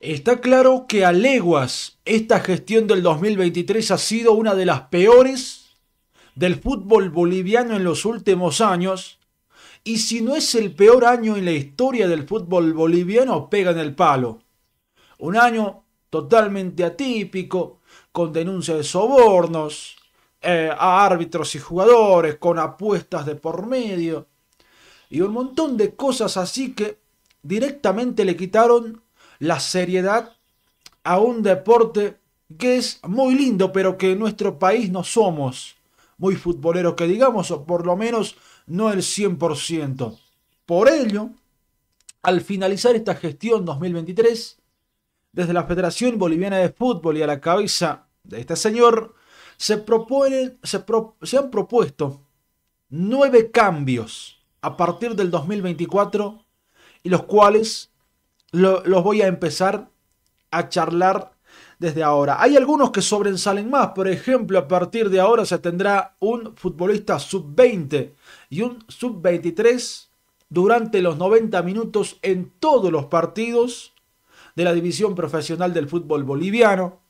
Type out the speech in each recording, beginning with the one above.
Está claro que a leguas esta gestión del 2023 ha sido una de las peores del fútbol boliviano en los últimos años. Y si no es el peor año en la historia del fútbol boliviano, pega en el palo. Un año totalmente atípico, con denuncia de sobornos eh, a árbitros y jugadores, con apuestas de por medio y un montón de cosas así que directamente le quitaron la seriedad a un deporte que es muy lindo, pero que en nuestro país no somos muy futboleros, que digamos, o por lo menos no el 100%. Por ello, al finalizar esta gestión 2023, desde la Federación Boliviana de Fútbol y a la cabeza de este señor, se, se, se han propuesto nueve cambios a partir del 2024 y los cuales los voy a empezar a charlar desde ahora. Hay algunos que sobresalen más, por ejemplo, a partir de ahora se tendrá un futbolista sub-20 y un sub-23 durante los 90 minutos en todos los partidos de la división profesional del fútbol boliviano.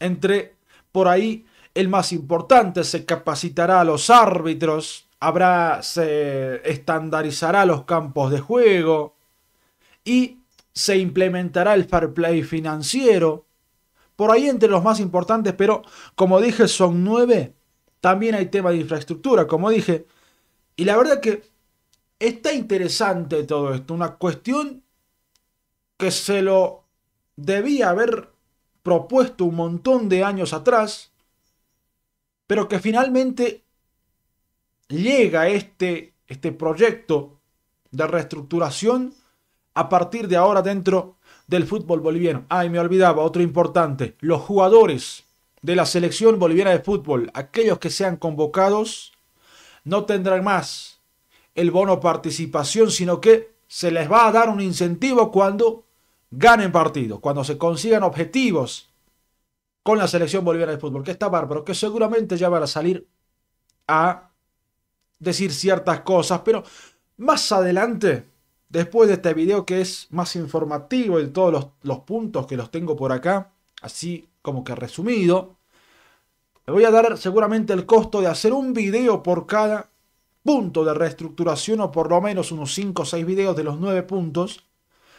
Entre por ahí el más importante se capacitará a los árbitros, habrá se estandarizará los campos de juego, y se implementará el fair play financiero. Por ahí entre los más importantes, pero como dije, son nueve. También hay tema de infraestructura, como dije. Y la verdad que está interesante todo esto. Una cuestión que se lo debía haber propuesto un montón de años atrás, pero que finalmente llega este, este proyecto de reestructuración a partir de ahora dentro del fútbol boliviano. Ay, me olvidaba, otro importante, los jugadores de la selección boliviana de fútbol, aquellos que sean convocados, no tendrán más el bono participación, sino que se les va a dar un incentivo cuando ganen partidos, cuando se consigan objetivos con la selección boliviana de fútbol, que está bárbaro, que seguramente ya van a salir a decir ciertas cosas, pero más adelante Después de este video que es más informativo de todos los, puntos que los tengo por acá, así como que resumido, le voy a dar seguramente el costo de hacer un video por cada punto de reestructuración o por lo menos unos 5 o 6 videos de los 9 puntos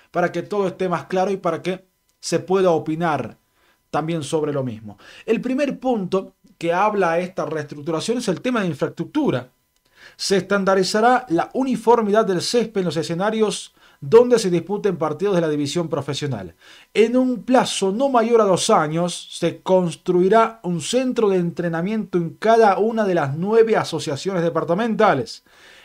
para que todo esté más claro y para que se pueda opinar también sobre lo mismo. El primer punto que habla esta reestructuración es el tema de infraestructura. Se estandarizará la uniformidad del césped en los escenarios donde se disputen partidos de la división profesional. En un plazo no mayor a dos años, se construirá un centro de entrenamiento en cada una de las nueve asociaciones departamentales.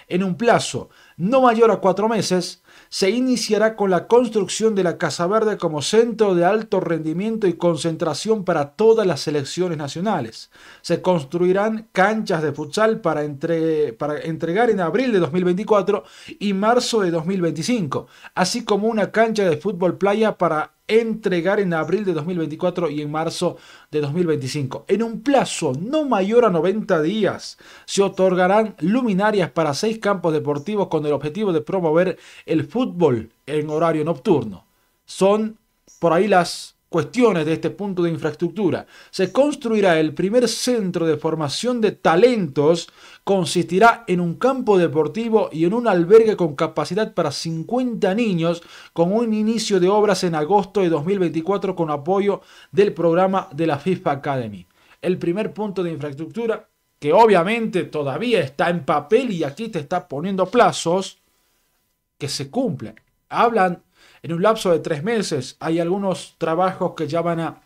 En un plazo no mayor a cuatro meses, se iniciará con la construcción de la Casa Verde como centro de alto rendimiento y concentración para todas las selecciones nacionales. Se construirán canchas de futsal para, entregar en abril de 2024 y marzo de 2025, así como una cancha de fútbol playa para entregar en abril de 2024 y en marzo de 2025. En un plazo no mayor a 90 días se otorgarán luminarias para seis campos deportivos con el objetivo de promover el fútbol en horario nocturno. Son por ahí las cuestiones de este punto de infraestructura. Se construirá el primer centro de formación de talentos, consistirá en un campo deportivo y en un albergue con capacidad para 50 niños, con un inicio de obras en agosto de 2024 con apoyo del programa de la FIFA Academy. El primer punto de infraestructura, que obviamente todavía está en papel y aquí te está poniendo plazos, que se cumplen. Hablan en un lapso de tres meses. Hay algunos trabajos que ya van a,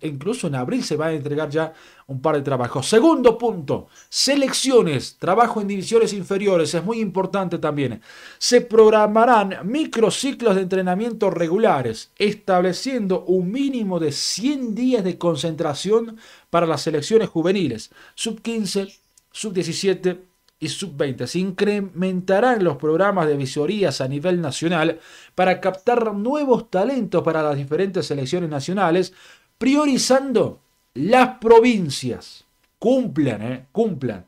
incluso en abril se van a entregar ya un par de trabajos. Segundo punto, selecciones, trabajo en divisiones inferiores, es muy importante también. Se programarán microciclos de entrenamiento regulares, estableciendo un mínimo de 100 días de concentración para las selecciones juveniles, sub 15, sub 17 y sub-20. Se incrementarán los programas de visorías a nivel nacional para captar nuevos talentos para las diferentes selecciones nacionales, priorizando las provincias. Cumplan, ¿eh? Cumplan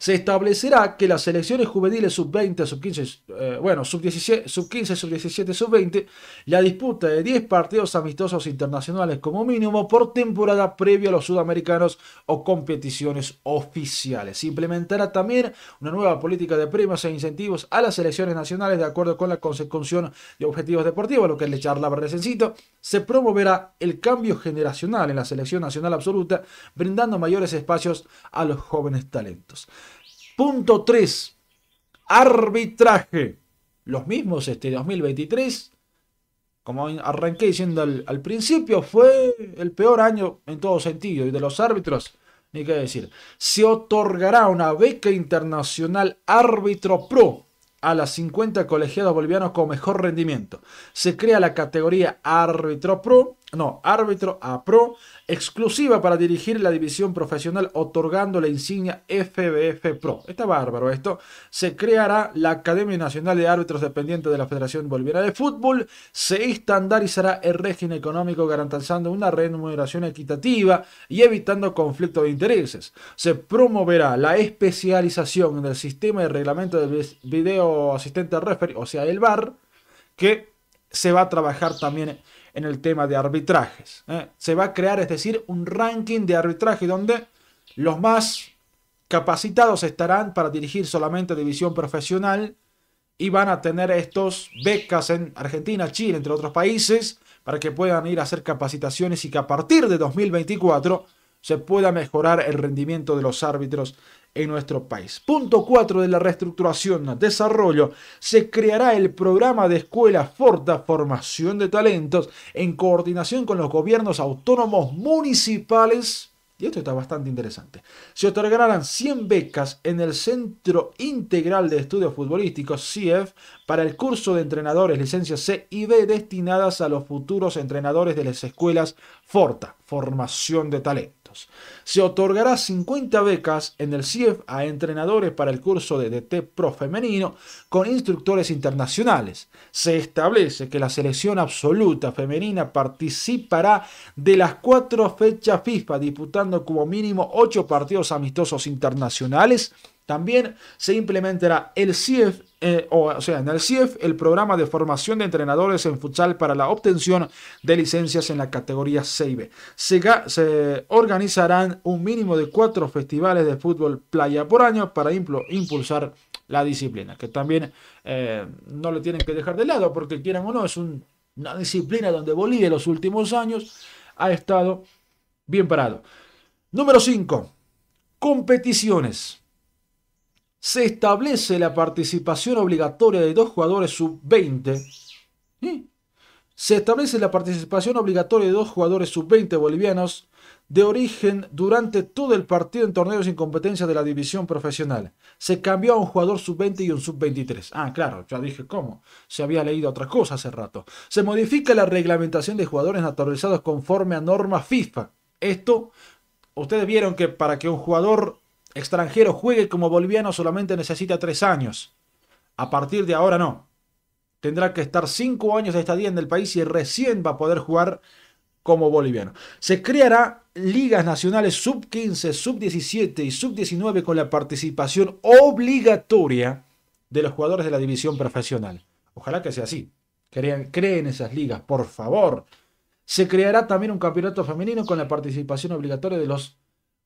se establecerá que las selecciones juveniles sub-20, sub-15, eh, bueno, sub-17, sub-15, sub-17, sub-20, la disputa de 10 partidos amistosos internacionales como mínimo por temporada previa a los sudamericanos o competiciones oficiales. Se implementará también una nueva política de premios e incentivos a las selecciones nacionales de acuerdo con la consecución de objetivos deportivos, lo que es le charla recencito. Se promoverá el cambio generacional en la selección nacional absoluta, brindando mayores espacios a los jóvenes talentos. Punto 3. Arbitraje. Los mismos este 2023. Como arranqué diciendo al, principio, fue el peor año en todo sentido. Y de los árbitros, ni qué decir. Se otorgará una beca internacional árbitro pro a las 50 colegiados bolivianos con mejor rendimiento. Se crea la categoría árbitro pro no, árbitro a pro, exclusiva para dirigir la división profesional, otorgando la insignia FBF Pro. Está bárbaro esto. Se creará la Academia Nacional de Árbitros dependiente de la Federación Boliviana de Fútbol. Se estandarizará el régimen económico, garantizando una remuneración equitativa y evitando conflictos de intereses. Se promoverá la especialización en el sistema de reglamento de video asistente referee, o sea, el VAR, que se va a trabajar también en el tema de arbitrajes. ¿eh? Se va a crear, es decir, un ranking de arbitraje donde los más capacitados estarán para dirigir solamente división profesional y van a tener estos becas en Argentina, Chile, entre otros países, para que puedan ir a hacer capacitaciones y que a partir de 2024 se pueda mejorar el rendimiento de los árbitros en nuestro país. Punto 4 de la reestructuración, desarrollo, se creará el programa de escuela Forta, formación de talentos, en coordinación con los gobiernos autónomos municipales y esto está bastante interesante. Se otorgarán 100 becas en el Centro Integral de Estudios Futbolísticos, CIEF, para el curso de entrenadores licencias C y B destinadas a los futuros entrenadores de las escuelas Forta, Formación de Talentos se otorgará 50 becas en el CIEF a entrenadores para el curso de DT Pro femenino con instructores internacionales. Se establece que la selección absoluta femenina participará de las cuatro fechas FIFA, disputando como mínimo ocho partidos amistosos internacionales también se implementará el CIEF, eh, o, sea, en el CIEF, el programa de formación de entrenadores en futsal para la obtención de licencias en la categoría 6 se organizarán un mínimo de cuatro festivales de fútbol playa por año para impulsar la disciplina, que también eh, no lo tienen que dejar de lado, porque quieran o no, es una disciplina donde Bolivia en los últimos años ha estado bien parado. Número 5. Competiciones. Se establece la participación obligatoria de dos jugadores sub-20 se establece la participación obligatoria de dos jugadores sub-20 bolivianos de origen durante todo el partido en torneos sin competencia de la división profesional. Se cambió a un jugador sub-20 y un sub-23. Ah, claro, ya dije cómo. Se había leído otra cosa hace rato. Se modifica la reglamentación de jugadores naturalizados conforme a normas FIFA. Esto, ustedes vieron que para que un jugador extranjero juegue como boliviano solamente necesita tres años. A partir de ahora no. Tendrá que estar cinco años de estadía en el país y recién va a poder jugar como boliviano. Se creará ligas nacionales sub 15, sub 17 y sub 19 con la participación obligatoria de los jugadores de la división profesional. Ojalá que sea así. creen esas ligas, por favor. Se creará también un campeonato femenino con la participación obligatoria de los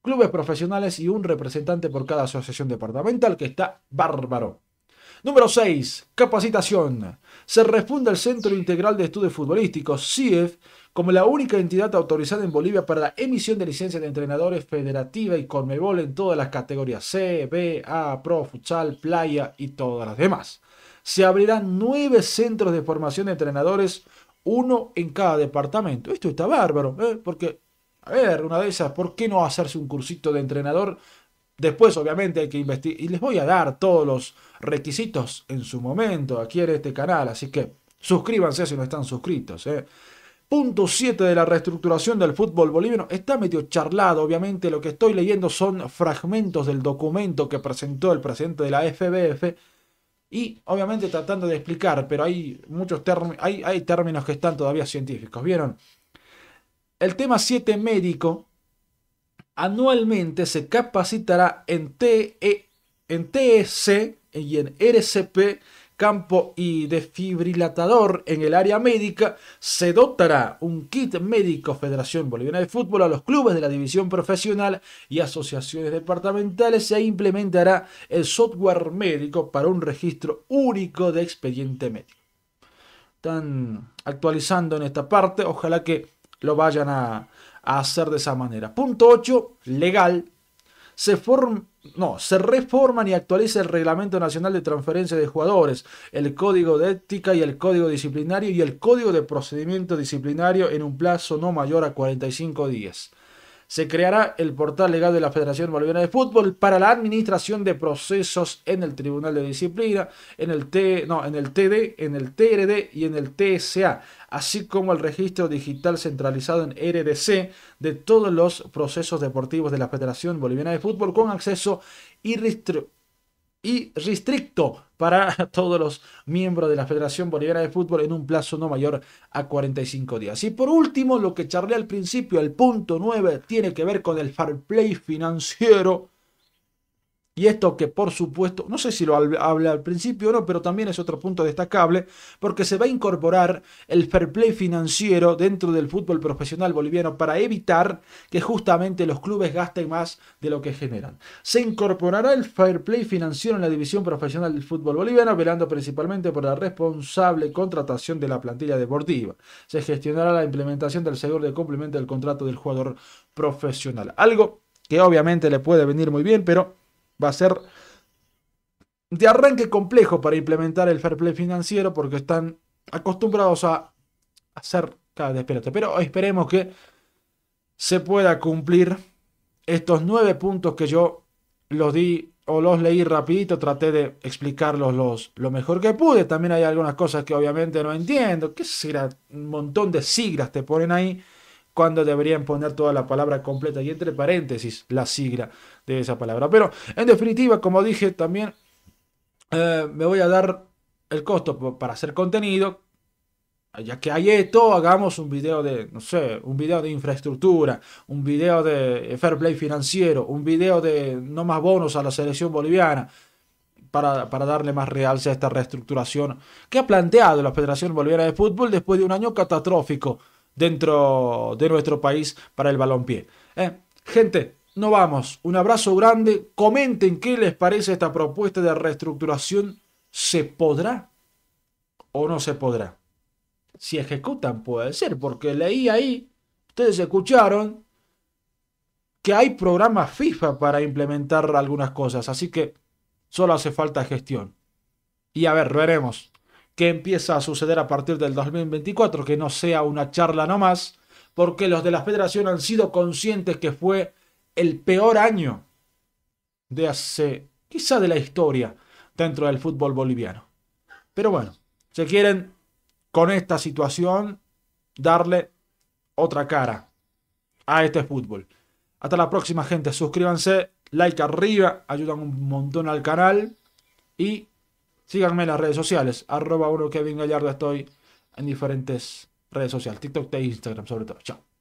clubes profesionales y un representante por cada asociación departamental, que está bárbaro. Número 6. Capacitación. Se responde al Centro Integral de Estudios Futbolísticos, CIEF, como la única entidad autorizada en Bolivia para la emisión de licencias de entrenadores federativa y Conmebol en todas las categorías C, B, A, Pro, Futsal, Playa y todas las demás. Se abrirán nueve centros de formación de entrenadores, uno en cada departamento. Esto está bárbaro, ¿eh? porque, a ver, una de esas, ¿por qué no hacerse un cursito de entrenador Después, obviamente, hay que investigar. Y les voy a dar todos los requisitos en su momento aquí en este canal. Así que suscríbanse si no están suscritos. ¿eh? Punto 7 de la reestructuración del fútbol boliviano. Está medio charlado, obviamente. Lo que estoy leyendo son fragmentos del documento que presentó el presidente de la FBF. Y obviamente tratando de explicar, pero hay muchos términos, hay, hay términos que están todavía científicos. ¿Vieron? El tema 7 médico anualmente se capacitará en, TE, en TEC y en RCP campo y desfibrilatador en el área médica, se dotará un kit médico Federación Boliviana de Fútbol a los clubes de la división profesional y asociaciones departamentales. Se implementará el software médico para un registro único de expediente médico. Están actualizando en esta parte, ojalá que lo vayan a, hacer de esa manera. Punto 8, legal. Se, for no, se reforman y actualiza el Reglamento Nacional de Transferencia de Jugadores, el Código de Ética y el Código Disciplinario y el Código de Procedimiento Disciplinario en un plazo no mayor a 45 días se creará el portal legal de la Federación Boliviana de Fútbol para la administración de procesos en el Tribunal de Disciplina, en el, en el TD, en el TRD y en el TSA, así como el registro digital centralizado en RDC de todos los procesos deportivos de la Federación Boliviana de Fútbol con acceso irrestricto para todos los miembros de la Federación Boliviana de Fútbol en un plazo no mayor a 45 días. Y por último, lo que charlé al principio, el punto 9, tiene que ver con el fair play financiero y esto que por supuesto, no sé si lo habla al principio o no, pero también es otro punto destacable, porque se va a incorporar el fair play financiero dentro del fútbol profesional boliviano para evitar que justamente los clubes gasten más de lo que generan. Se incorporará el fair play financiero en la división profesional del fútbol boliviano, velando principalmente por la responsable contratación de la plantilla deportiva. Se gestionará la implementación del seguro de cumplimiento del contrato del jugador profesional. Algo que obviamente le puede venir muy bien, pero va a ser de arranque complejo para implementar el fair play financiero porque están acostumbrados a hacer cada Pero esperemos que se pueda cumplir estos nueve puntos que yo los di o los leí rapidito, traté de explicarlos los, lo mejor que pude. También hay algunas cosas que obviamente no entiendo. ¿Qué será? Un montón de siglas te ponen ahí cuando deberían poner toda la palabra completa y entre paréntesis la sigla de esa palabra. Pero en definitiva, como dije, también eh, me voy a dar el costo para hacer contenido. Ya que hay esto, hagamos un video de, no sé, un video de infraestructura, un video de eh, fair play financiero, un video de no más bonos a la selección boliviana. Para, para, darle más realce a esta reestructuración que ha planteado la Federación Boliviana de Fútbol después de un año catastrófico dentro de nuestro país para el balompié. Eh, gente, no vamos. Un abrazo grande. Comenten qué les parece esta propuesta de reestructuración. ¿Se podrá o no se podrá? Si ejecutan, puede ser, porque leí ahí, ustedes escucharon, que hay programas FIFA para implementar algunas cosas. Así que solo hace falta gestión. Y a ver, veremos que empieza a suceder a partir del 2024, que no sea una charla nomás, porque los de la federación han sido conscientes que fue el peor año de hace, quizá de la historia, dentro del fútbol boliviano. Pero bueno, se quieren con esta situación darle otra cara a este fútbol. Hasta la próxima gente, suscríbanse, like arriba, ayudan un montón al canal y Síganme en las redes sociales. Arroba uno Kevin Gallardo. Estoy en diferentes redes sociales. TikTok e Instagram sobre todo. Chao.